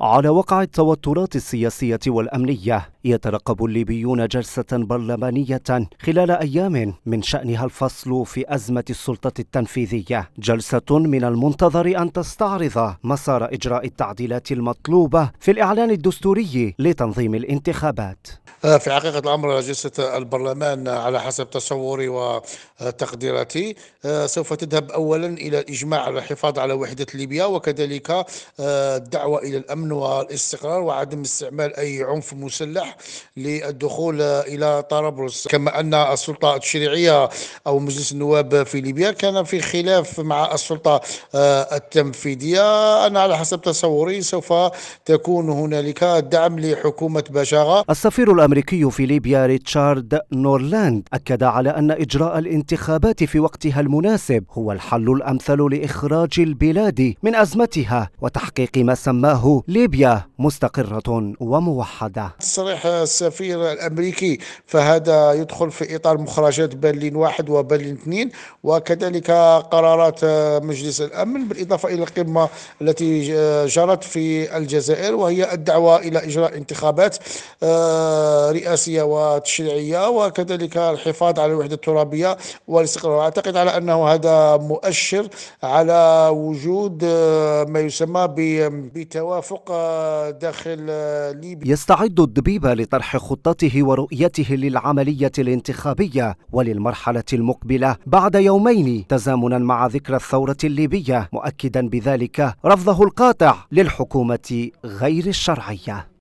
على وقع التوترات السياسية والأمنية يترقب الليبيون جلسة برلمانية خلال أيام من شأنها الفصل في أزمة السلطة التنفيذية جلسة من المنتظر أن تستعرض مسار إجراء التعديلات المطلوبة في الإعلان الدستوري لتنظيم الانتخابات في حقيقة الأمر جلسة البرلمان على حسب تصوري وتقديراتي سوف تذهب أولا إلى الإجماع على الحفاظ على وحدة ليبيا وكذلك الدعوة إلى الأمن الامن والاستقرار وعدم استعمال اي عنف مسلح للدخول الى طرابلس كما ان السلطه التشريعيه او مجلس النواب في ليبيا كان في خلاف مع السلطه آه، التنفيذيه انا على حسب تصوري سوف تكون هنالك دعم لحكومه بشاغه السفير الامريكي في ليبيا ريتشارد نورلاند اكد على ان اجراء الانتخابات في وقتها المناسب هو الحل الامثل لاخراج البلاد من ازمتها وتحقيق ما سماه ليبيا مستقرة وموحدة تصريح السفير الأمريكي فهذا يدخل في إطار مخرجات برلين واحد وبرلين اثنين وكذلك قرارات مجلس الأمن بالإضافة إلى القمة التي جرت في الجزائر وهي الدعوة إلى إجراء انتخابات آه، رئاسية وتشريعية وكذلك الحفاظ على الوحدة الترابية والاستقرار أعتقد على أنه هذا مؤشر على وجود آه، ما يسمى بتوافق العراق داخل ليبيا يستعد الدبيبة لطرح خطته ورؤيته للعملية الانتخابية وللمرحلة المقبلة بعد يومين تزامنا مع ذكرى الثورة الليبية مؤكدا بذلك رفضه القاطع للحكومة غير الشرعية